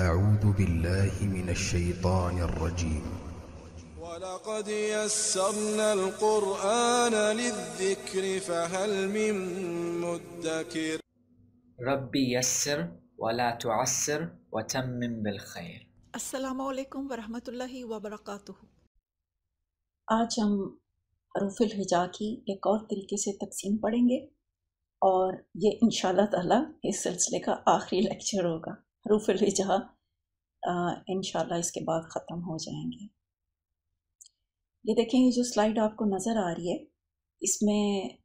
أعوذ بالله من الشيطان الرجيم ولقد يسرنا القرآن للذكر فهل من مدكر ربي يسر ولا تعسر وتمم بالخير السلام عليكم ورحمة الله وبركاته आज हम रुफिल हिजा की एक और तरीके से तकसीम पढ़ेंगे और ये इन ताला इस सिलसिले का आखिरी लेक्चर होगा हरूफ रिजा इन इसके बाद ख़त्म हो जाएंगे ये देखें ये जो स्लाइड आपको नज़र आ रही है इसमें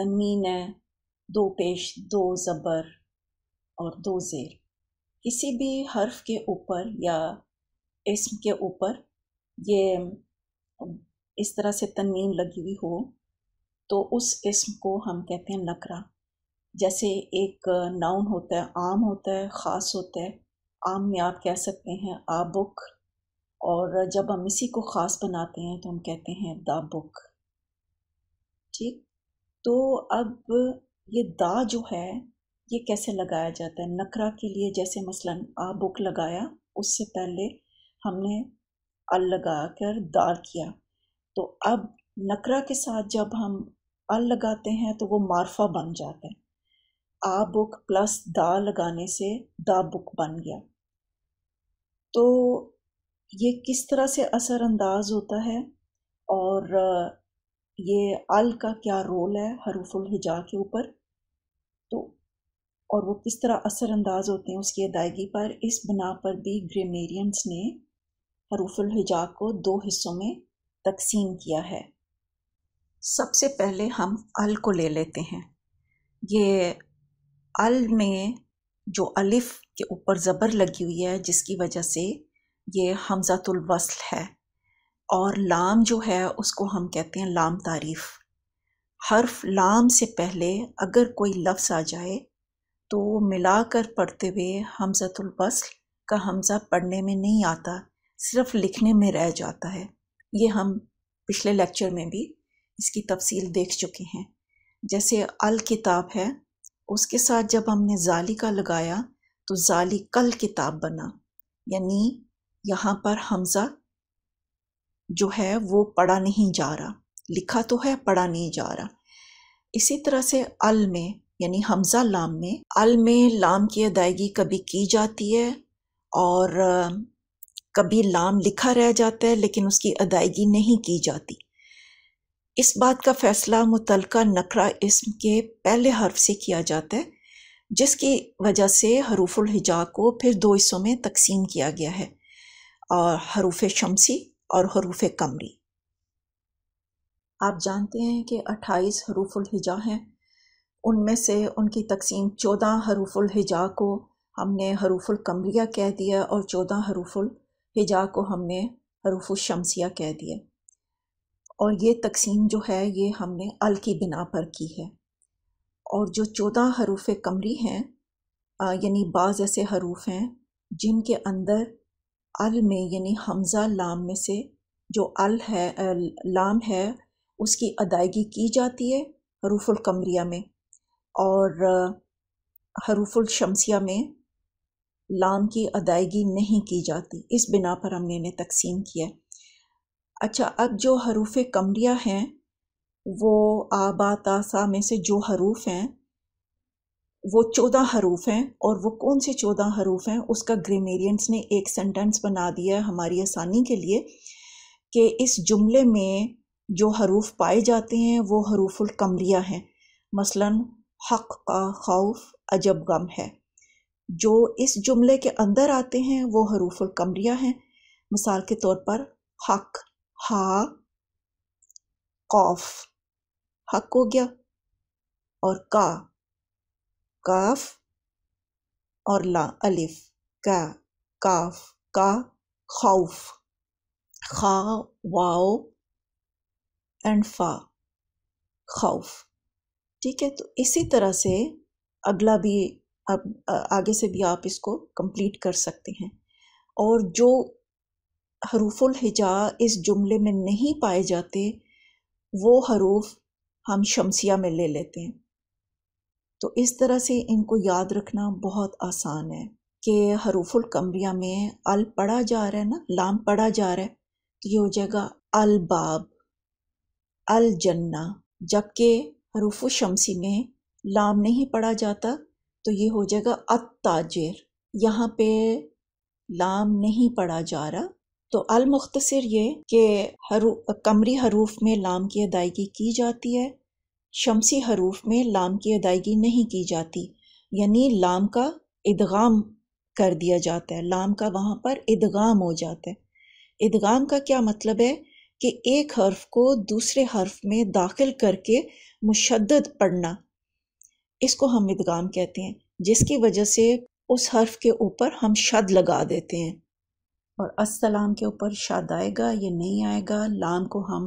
तनमीन है दो पेश दो ज़बर और दो ज़ेर किसी भी हर्फ के ऊपर या इसम के ऊपर ये इस तरह से तनवीन लगी हुई हो तो उस इसम को हम कहते हैं नकरा जैसे एक नाउन होता है आम होता है ख़ास होता है आम में आप कह सकते हैं आ बुक और जब हम इसी को ख़ास बनाते हैं तो हम कहते हैं द बुक ठीक तो अब ये दा जो है ये कैसे लगाया जाता है नकरा के लिए जैसे मसलन आ बुक लगाया उससे पहले हमने अल लगा कर दार किया तो अब नकरा के साथ जब हम अल लगाते हैं तो वो मारफा बन जाता है आ बुक प्लस दा लगाने से दा बुक बन गया तो ये किस तरह से असरअंदाज होता है और ये अल का क्या रोल है हरूफुल हिजा के ऊपर तो और वो किस तरह असरअंदाज होते हैं उसकी अदायगी पर इस बना पर भी ग्रेमेरियंस ने हरूफुल हिजा को दो हिस्सों में तकसीम किया है सबसे पहले हम अल को ले लेते हैं ये अल में जो अलिफ़ के ऊपर ज़बर लगी हुई है जिसकी वजह से ये हमज़ातुलवसल है और लाम जो है उसको हम कहते हैं लाम तारीफ़ हर्फ लाम से पहले अगर कोई लफ्ज़ आ जाए तो मिला कर पढ़ते हुए हमज़तुलवसल का हमज़ा पढ़ने में नहीं आता सिर्फ लिखने में रह जाता है ये हम पिछले लेक्चर में भी इसकी तफसील देख चुके हैं जैसे अल किताब है उसके साथ जब हमने जाली का लगाया तो जाली कल किताब बना यानी यहाँ पर हमज़ा जो है वो पढ़ा नहीं जा रहा लिखा तो है पढ़ा नहीं जा रहा इसी तरह से अल में यानी हमज़ा लाम में अल में लाम की अदायगी कभी की जाती है और कभी लाम लिखा रह जाता है लेकिन उसकी अदायगी नहीं की जाती इस बात का फ़ैसला मुतल नकरा इसम के पहले हर्फ से किया जाता है जिसकी वजह से हरूफुल हिजा को फिर दो हिस्सों में तकसीम किया गया है और हरूफ शमसी और हरूफ कमरी आप जानते हैं कि अट्ठाईस हरूफुल हिजा हैं उनमें से उनकी तकसीम चौदह हरूफुल हिजा को हमने हरूफुल कमरिया कह दिया और चौदह हरूफुल हिजा को हमने हरूफुल शमसिया कह दिया और ये तकसीम जो है ये हमने अल की बिना पर की है और जो चौदह हरूफ कमरी हैं यानी बाज़ ऐसे हरूफ हैं जिनके अंदर अल में यानी हमज़ा लाम में से जो अल है लाम है उसकी अदायगी की जाती है हरूफुल कमरिया में और हरूफुल शमसिया में लाम की अदायगी नहीं की जाती इस बिना पर हमने इन्हें तकसीम किया है अच्छा अब जो हरूफ कमरिया हैं वो आबा तासा में से जो हरूफ हैं वो चौदह हरूफ हैं और वो कौन से चौदह हरूफ हैं उसका ग्रेमेरियंस ने एक सेंटेंस बना दिया है हमारी आसानी के लिए कि इस जुमले में जो हरूफ पाए जाते हैं वो हरूफुल कमरिया हैं मसलन हक का खौफ अजब गम है जो इस जुमले के अंदर आते हैं वो हरूफुल कमरिया हैं मिसाल के तौर पर हक हा कॉफ हक हो गया और का काफ और ला अलिफ का काफ का खौफ खा वाओ एंड फा खौफ ठीक है तो इसी तरह से अगला भी अब आगे से भी आप इसको कंप्लीट कर सकते हैं और जो हरूफुल हिजा इस जुमले में नहीं पाए जाते वो हरूफ हम शमसिया में ले लेते हैं तो इस तरह से इनको याद रखना बहुत आसान है कि हरूफुल कम्बिया में अल पढ़ा जा रहा है ना लाम पढ़ा जा रहा है तो ये हो जाएगा अलबाब अलजन्ना जबकि हरूफ शमसी में लाम नहीं पढ़ा जाता तो ये हो जाएगा अत ताजिर यहाँ पे लाम नहीं पढ़ा जा रहा तो अलमुख्तसर ये कि हरू कमरी हरूफ में लाम की अदायगी की जाती है शमसी हरूफ में लाम की अदायगी नहीं की जाती यानी लाम का इदगाम कर दिया जाता है लाम का वहाँ पर इदगाम हो जाता है इदगाम का क्या मतलब है कि एक हर्फ को दूसरे हर्फ में दाखिल करके मुशद पढ़ना इसको हम इदगाम कहते हैं जिसकी वजह से उस हर्फ के ऊपर हम शद लगा देते हैं और असलम के ऊपर शाद आएगा या नहीं आएगा लाम को हम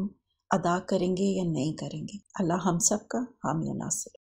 अदा करेंगे या नहीं करेंगे अल्लाह हम सब का हामी नासिर